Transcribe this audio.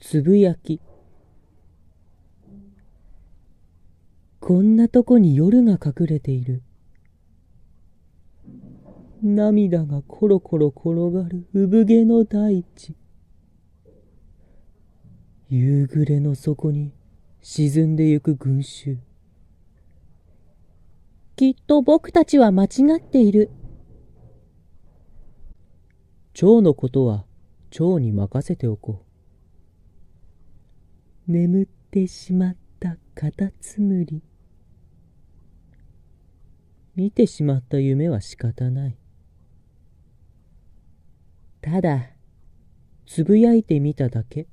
つぶやきこんなとこに夜が隠れている涙がコロコロ転がる産毛の大地夕暮れの底に沈んでゆく群衆きっと僕たちは間違っている蝶のことは蝶に任せておこう眠ってしまったカタツムリ見てしまった夢は仕方ないただつぶやいてみただけ。